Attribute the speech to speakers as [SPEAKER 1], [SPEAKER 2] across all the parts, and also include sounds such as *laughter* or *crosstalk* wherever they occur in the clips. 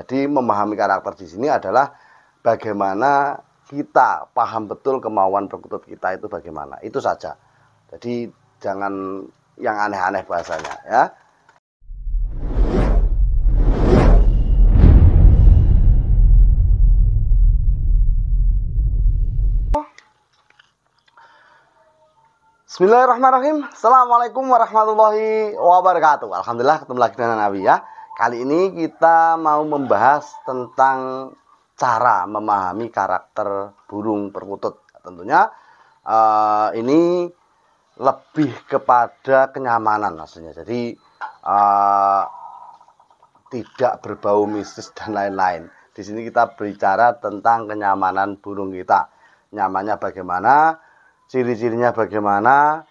[SPEAKER 1] Jadi memahami karakter di sini adalah bagaimana kita paham betul kemauan perkutut kita itu bagaimana. Itu saja. Jadi jangan yang aneh-aneh bahasanya ya. Bismillahirrahmanirrahim. Assalamualaikum warahmatullahi wabarakatuh. Alhamdulillah ketemu lagi dengan Nabi ya. Kali ini kita mau membahas tentang cara memahami karakter burung perkutut. Tentunya uh, ini lebih kepada kenyamanan maksudnya. Jadi uh, tidak berbau mistis dan lain-lain. Di sini kita berbicara tentang kenyamanan burung kita. Nyamannya bagaimana? Ciri-cirinya bagaimana?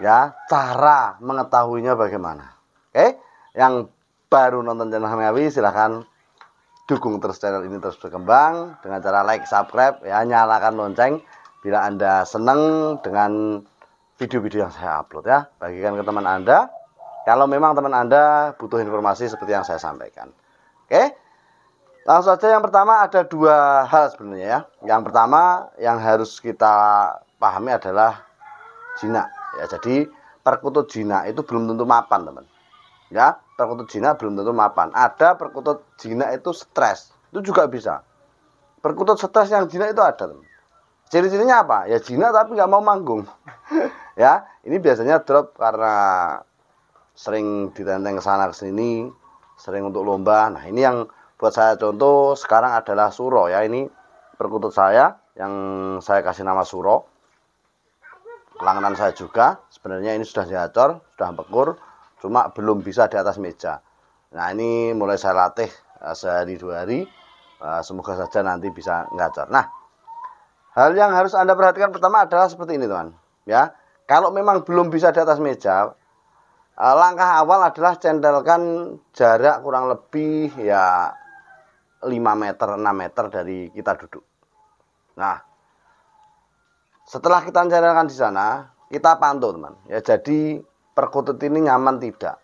[SPEAKER 1] Ya, cara mengetahuinya bagaimana? Oke, yang baru nonton channel Samiawi silahkan dukung terus channel ini terus berkembang dengan cara like, subscribe, ya nyalakan lonceng bila Anda senang dengan video-video yang saya upload ya. Bagikan ke teman Anda kalau memang teman Anda butuh informasi seperti yang saya sampaikan. Oke. Langsung saja yang pertama ada dua hal sebenarnya ya. Yang pertama yang harus kita pahami adalah jinak ya. Jadi perkutut jinak itu belum tentu mapan, teman. Ya, perkutut jinak belum tentu mapan. Ada perkutut jinak itu stres, itu juga bisa. Perkutut stres yang jinak itu ada. Ciri-cirinya apa? Ya jinak tapi nggak mau manggung. *laughs* ya, ini biasanya drop karena sering ditenteng sana ke sini, sering untuk lomba. Nah, ini yang buat saya contoh sekarang adalah Suro ya. Ini perkutut saya yang saya kasih nama Suro. Langganan saya juga. Sebenarnya ini sudah diacor, sudah pekur cuma belum bisa di atas meja nah ini mulai saya latih eh, sehari dua hari eh, semoga saja nanti bisa ngajar. nah hal yang harus anda perhatikan pertama adalah seperti ini teman ya kalau memang belum bisa di atas meja eh, langkah awal adalah centelkan jarak kurang lebih ya 5 meter 6 meter dari kita duduk nah setelah kita centelkan di sana kita pantau teman ya jadi perkutut ini nyaman tidak.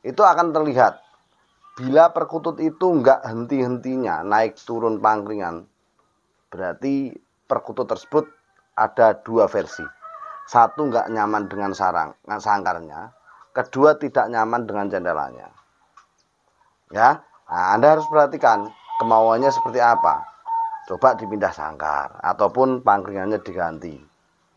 [SPEAKER 1] Itu akan terlihat bila perkutut itu nggak henti-hentinya naik turun pangkringan. Berarti perkutut tersebut ada dua versi. Satu nggak nyaman dengan sarang, dengan sangkarnya. Kedua tidak nyaman dengan jendelanya. Ya, nah, Anda harus perhatikan kemauannya seperti apa. Coba dipindah sangkar ataupun pangkringannya diganti.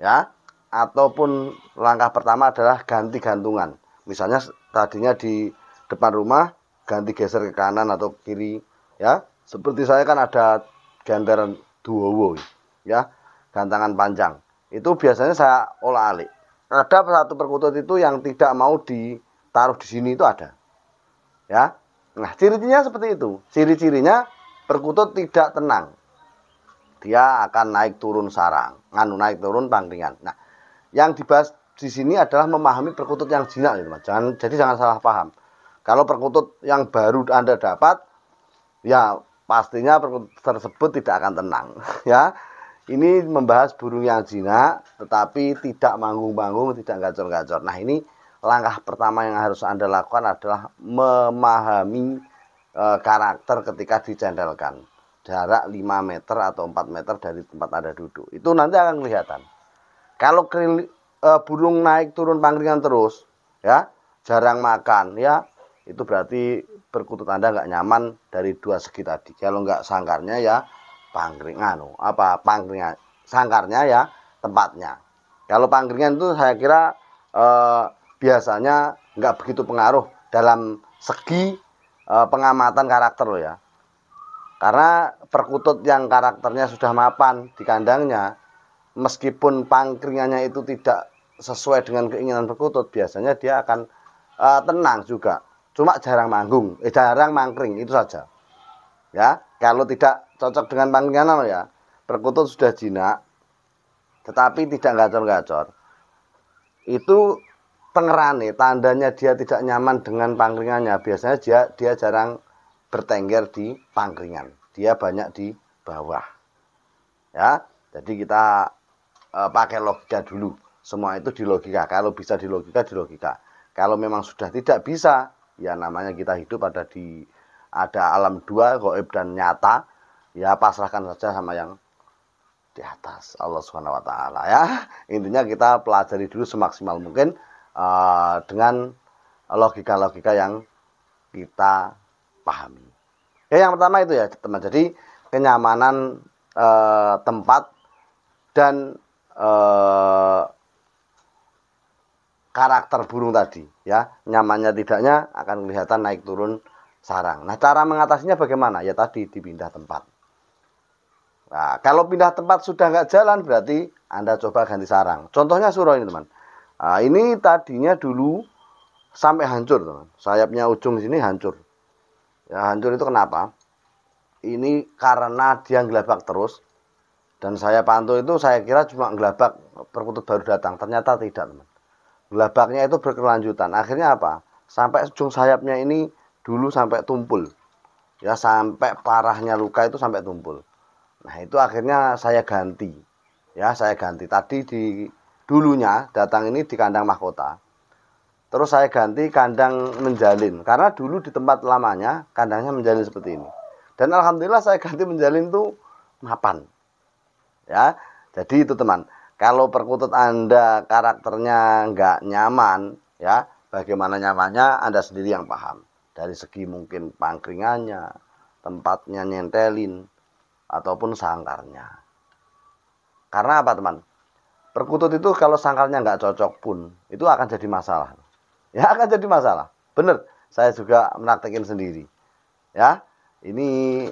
[SPEAKER 1] Ya, ataupun langkah pertama adalah ganti gantungan. Misalnya tadinya di depan rumah ganti geser ke kanan atau ke kiri ya. Seperti saya kan ada gandaran duowo ya, gantangan panjang. Itu biasanya saya olah-alik. Ada satu perkutut itu yang tidak mau ditaruh di sini itu ada. Ya. Nah, ciri-cirinya seperti itu. Ciri-cirinya perkutut tidak tenang. Dia akan naik turun sarang, nganu naik turun pangringan. Nah, yang dibahas di sini adalah memahami perkutut yang jinak ya, Jangan jadi jangan salah paham. Kalau perkutut yang baru Anda dapat ya pastinya perkutut tersebut tidak akan tenang *laughs* ya. Ini membahas burung yang jinak tetapi tidak manggung-manggung, tidak gacor-gacor. Nah, ini langkah pertama yang harus Anda lakukan adalah memahami e, karakter ketika dicendelkan. Jarak 5 meter atau 4 meter dari tempat Anda duduk. Itu nanti akan kelihatan. Kalau kril, e, burung naik turun pangkringan terus, ya, jarang makan, ya, itu berarti perkutut Anda nggak nyaman dari dua segi tadi. Kalau nggak sangkarnya ya pangkringan, apa pangkringan, sangkarnya ya tempatnya. Kalau pangkringan itu saya kira e, biasanya nggak begitu pengaruh dalam segi e, pengamatan karakter loh ya. Karena perkutut yang karakternya sudah mapan di kandangnya meskipun pangkringannya itu tidak sesuai dengan keinginan perkutut biasanya dia akan uh, tenang juga cuma jarang manggung eh, jarang mangkring itu saja ya kalau tidak cocok dengan pangkringanan ya perkutut sudah jinak tetapi tidak gacor-gacor itu pengerane tandanya dia tidak nyaman dengan pangkringannya biasanya dia dia jarang bertengger di pangkringan dia banyak di bawah ya jadi kita uh, pakai logika dulu. Semua itu di logika. Kalau bisa di logika, di logika. Kalau memang sudah tidak bisa, ya namanya kita hidup ada di ada alam dua, goib dan nyata. Ya pasrahkan saja sama yang di atas Allah Subhanahu wa taala ya. Intinya kita pelajari dulu semaksimal mungkin uh, dengan logika-logika yang kita pahami. Ya yang pertama itu ya teman. Jadi kenyamanan uh, tempat dan eh, karakter burung tadi ya nyamannya tidaknya akan kelihatan naik turun sarang nah cara mengatasinya bagaimana ya tadi dipindah tempat nah kalau pindah tempat sudah nggak jalan berarti anda coba ganti sarang contohnya suruh ini teman nah, ini tadinya dulu sampai hancur teman sayapnya ujung sini hancur ya hancur itu kenapa ini karena dia gelabak terus dan saya pantau itu saya kira cuma gelabak perkutut baru datang, ternyata tidak teman. Gelabaknya itu berkelanjutan. Akhirnya apa? Sampai ujung sayapnya ini dulu sampai tumpul. Ya sampai parahnya luka itu sampai tumpul. Nah itu akhirnya saya ganti. Ya saya ganti. Tadi di dulunya datang ini di kandang mahkota. Terus saya ganti kandang menjalin. Karena dulu di tempat lamanya kandangnya menjalin seperti ini. Dan alhamdulillah saya ganti menjalin tuh mapan ya jadi itu teman kalau perkutut anda karakternya nggak nyaman ya bagaimana nyamannya anda sendiri yang paham dari segi mungkin pangkringannya tempatnya nyentelin ataupun sangkarnya karena apa teman perkutut itu kalau sangkarnya nggak cocok pun itu akan jadi masalah ya *laughs* akan jadi masalah bener saya juga menaktekin sendiri ya ini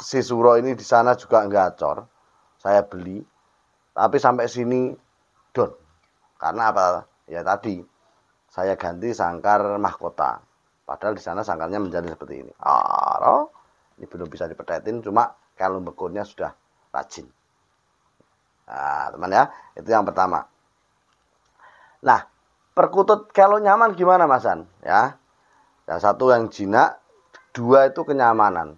[SPEAKER 1] si Suro ini di sana juga nggak cor saya beli tapi sampai sini down karena apa ya tadi saya ganti sangkar mahkota padahal di sana sangkarnya menjadi seperti ini Oh, ini belum bisa dipetetin cuma kalau bekurnya sudah rajin nah teman ya itu yang pertama nah perkutut kalau nyaman gimana masan ya yang satu yang jinak dua itu kenyamanan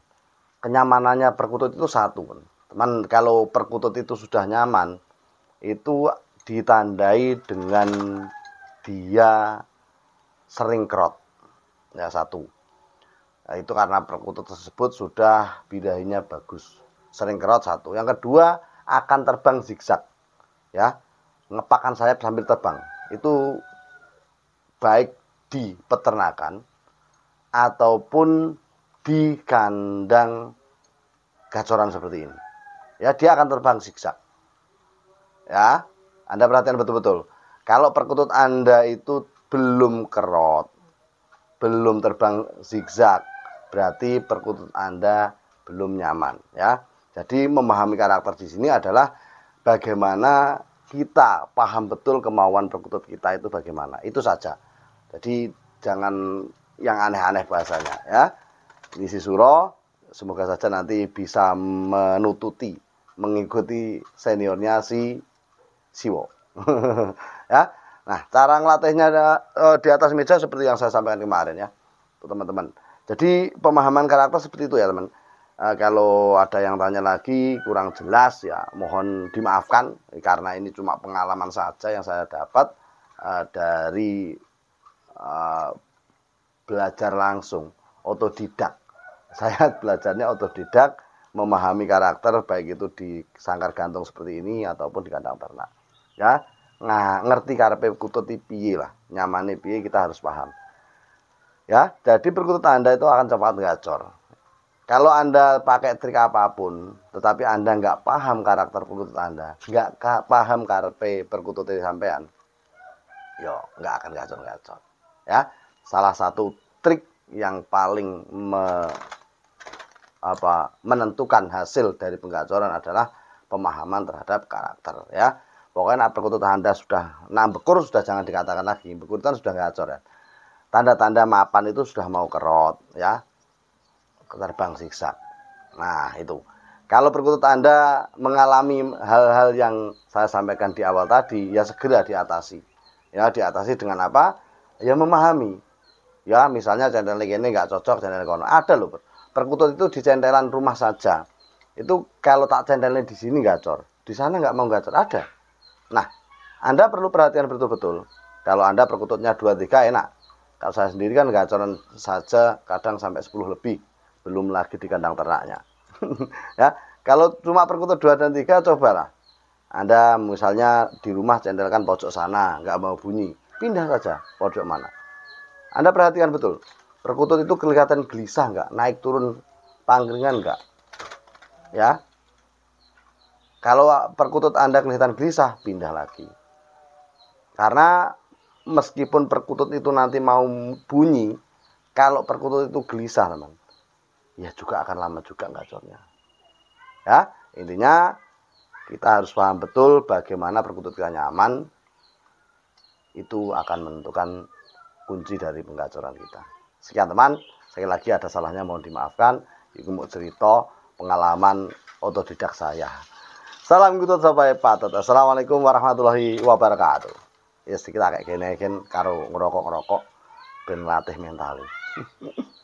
[SPEAKER 1] kenyamanannya perkutut itu satu teman kalau perkutut itu sudah nyaman itu ditandai dengan dia sering kerot ya satu nah, itu karena perkutut tersebut sudah bidahinya bagus sering kerot satu yang kedua akan terbang zigzag ya ngepakan sayap sambil terbang itu baik di peternakan ataupun di kandang gacoran seperti ini ya dia akan terbang zigzag. Ya, Anda perhatikan betul-betul. Kalau perkutut Anda itu belum kerot, belum terbang zigzag, berarti perkutut Anda belum nyaman, ya. Jadi memahami karakter di sini adalah bagaimana kita paham betul kemauan perkutut kita itu bagaimana. Itu saja. Jadi jangan yang aneh-aneh bahasanya, ya. Ini si Suro, semoga saja nanti bisa menututi mengikuti seniornya si Siwo. *laughs* ya. Nah, cara ngelatihnya uh, di atas meja seperti yang saya sampaikan kemarin ya, teman-teman. Jadi pemahaman karakter seperti itu ya, teman. Uh, kalau ada yang tanya lagi kurang jelas ya, mohon dimaafkan karena ini cuma pengalaman saja yang saya dapat uh, dari uh, belajar langsung otodidak. *laughs* Saya belajarnya otodidak memahami karakter baik itu di sangkar gantung seperti ini ataupun di kandang ternak ya nah ngerti karpe kutut tipi lah nyamane piye kita harus paham ya jadi perkutut anda itu akan cepat gacor kalau anda pakai trik apapun tetapi anda nggak paham karakter perkutut anda nggak paham karpe perkutut sampean yo nggak akan gacor-gacor ya salah satu trik yang paling me apa menentukan hasil dari penggacoran adalah pemahaman terhadap karakter ya pokoknya perkutut anda sudah enam bekur sudah jangan dikatakan lagi bekur kan sudah gacor ya tanda-tanda mapan itu sudah mau kerot ya terbang siksa nah itu kalau perkutut anda mengalami hal-hal yang saya sampaikan di awal tadi ya segera diatasi ya diatasi dengan apa ya memahami ya misalnya channel ini nggak cocok channel kono ada loh perkutut itu di centelan rumah saja itu kalau tak cendelnya di sini gacor di sana nggak mau gacor ada nah anda perlu perhatian betul-betul kalau anda perkututnya 2-3 enak kalau saya sendiri kan gacoran saja kadang sampai 10 lebih belum lagi di kandang ternaknya *laughs* ya kalau cuma perkutut 2 dan 3 cobalah anda misalnya di rumah centelkan pojok sana, nggak mau bunyi, pindah saja pojok mana. Anda perhatikan betul. Perkutut itu kelihatan gelisah nggak? Naik turun panggengan nggak? Ya. Kalau perkutut Anda kelihatan gelisah, pindah lagi. Karena meskipun perkutut itu nanti mau bunyi, kalau perkutut itu gelisah, teman, ya juga akan lama juga ngacornya. Ya, intinya kita harus paham betul bagaimana perkutut kita nyaman itu akan menentukan kunci dari penggacoran kita. Sekian teman, sekali lagi ada salahnya mohon dimaafkan. Ibu mau cerita pengalaman otodidak saya. Salam kutut sampai patut. Assalamualaikum warahmatullahi wabarakatuh. Ya yes, kita kayak gini kan karo ngerokok ngerokok dan latih mental. *laughs*